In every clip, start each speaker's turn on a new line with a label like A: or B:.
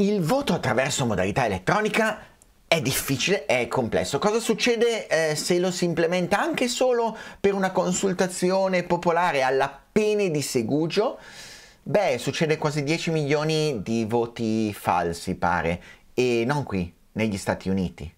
A: Il voto attraverso modalità elettronica è difficile, è complesso. Cosa succede eh, se lo si implementa anche solo per una consultazione popolare alla pene di Segugio? Beh, succede quasi 10 milioni di voti falsi, pare, e non qui, negli Stati Uniti.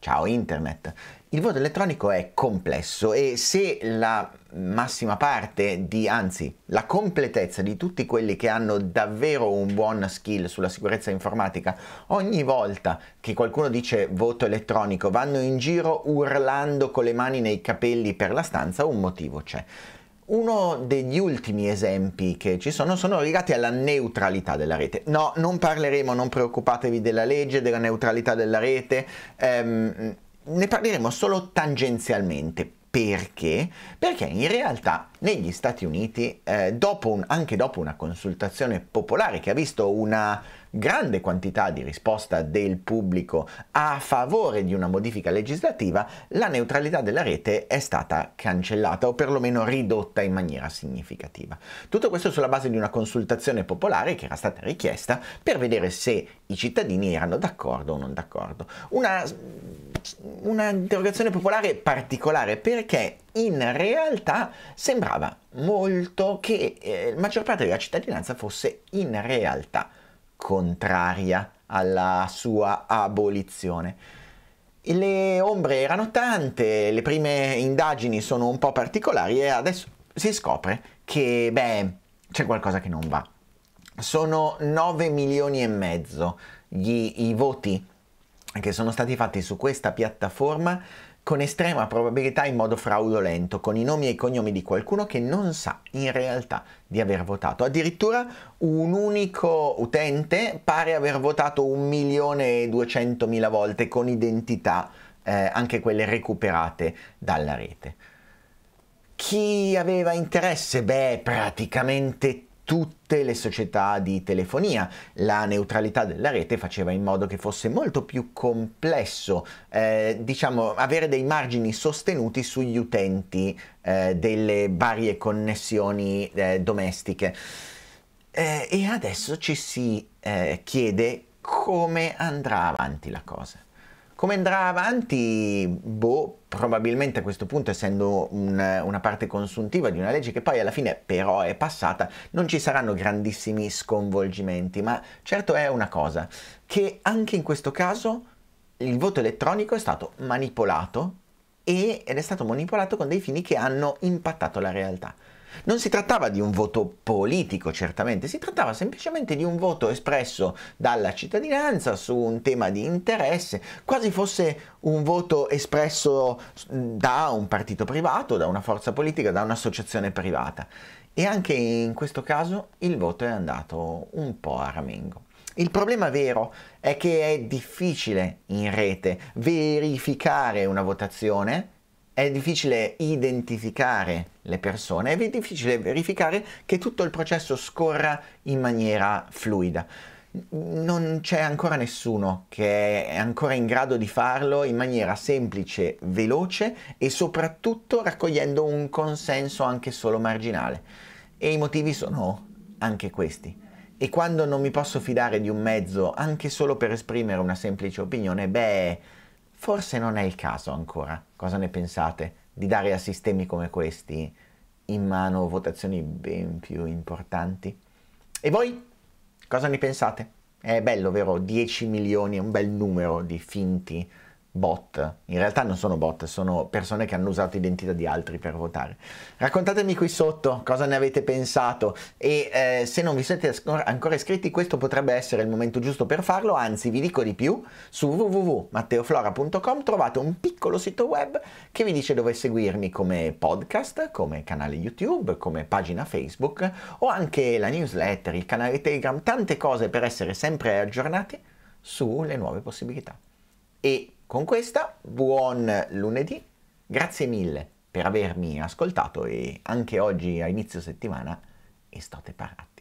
A: Ciao internet. Il voto elettronico è complesso e se la massima parte di, anzi, la completezza di tutti quelli che hanno davvero un buon skill sulla sicurezza informatica, ogni volta che qualcuno dice voto elettronico vanno in giro urlando con le mani nei capelli per la stanza, un motivo c'è. Uno degli ultimi esempi che ci sono sono legati alla neutralità della rete. No, non parleremo, non preoccupatevi della legge, della neutralità della rete, ehm, ne parleremo solo tangenzialmente. Perché? Perché in realtà negli Stati Uniti, eh, dopo un, anche dopo una consultazione popolare che ha visto una grande quantità di risposta del pubblico a favore di una modifica legislativa, la neutralità della rete è stata cancellata o perlomeno ridotta in maniera significativa. Tutto questo sulla base di una consultazione popolare che era stata richiesta per vedere se i cittadini erano d'accordo o non d'accordo. Una, una interrogazione popolare particolare perché in realtà sembrava molto che eh, la maggior parte della cittadinanza fosse in realtà contraria alla sua abolizione. Le ombre erano tante, le prime indagini sono un po' particolari e adesso si scopre che, beh, c'è qualcosa che non va. Sono 9 milioni e mezzo gli, i voti che sono stati fatti su questa piattaforma con estrema probabilità in modo fraudolento, con i nomi e i cognomi di qualcuno che non sa in realtà di aver votato. Addirittura un unico utente pare aver votato 1.200.000 volte con identità, eh, anche quelle recuperate dalla rete. Chi aveva interesse? Beh, praticamente tutte le società di telefonia. La neutralità della rete faceva in modo che fosse molto più complesso, eh, diciamo, avere dei margini sostenuti sugli utenti eh, delle varie connessioni eh, domestiche. Eh, e adesso ci si eh, chiede come andrà avanti la cosa. Come andrà avanti? Boh, probabilmente a questo punto, essendo un, una parte consuntiva di una legge che poi alla fine però è passata, non ci saranno grandissimi sconvolgimenti, ma certo è una cosa che anche in questo caso il voto elettronico è stato manipolato e, ed è stato manipolato con dei fini che hanno impattato la realtà. Non si trattava di un voto politico, certamente, si trattava semplicemente di un voto espresso dalla cittadinanza su un tema di interesse, quasi fosse un voto espresso da un partito privato, da una forza politica, da un'associazione privata. E anche in questo caso il voto è andato un po' a ramengo. Il problema vero è che è difficile in rete verificare una votazione, è difficile identificare le persone, è difficile verificare che tutto il processo scorra in maniera fluida non c'è ancora nessuno che è ancora in grado di farlo in maniera semplice, veloce e soprattutto raccogliendo un consenso anche solo marginale. E i motivi sono anche questi. E quando non mi posso fidare di un mezzo, anche solo per esprimere una semplice opinione, beh, forse non è il caso ancora. Cosa ne pensate? Di dare a sistemi come questi in mano votazioni ben più importanti? E voi? Cosa ne pensate? È bello, vero? 10 milioni è un bel numero di finti bot, in realtà non sono bot, sono persone che hanno usato identità di altri per votare. Raccontatemi qui sotto cosa ne avete pensato e eh, se non vi siete ancora iscritti questo potrebbe essere il momento giusto per farlo, anzi vi dico di più, su www.matteoflora.com trovate un piccolo sito web che vi dice dove seguirmi come podcast, come canale YouTube, come pagina Facebook o anche la newsletter, il canale Telegram, tante cose per essere sempre aggiornati sulle nuove possibilità. E con questa, buon lunedì, grazie mille per avermi ascoltato e anche oggi a inizio settimana estate parati.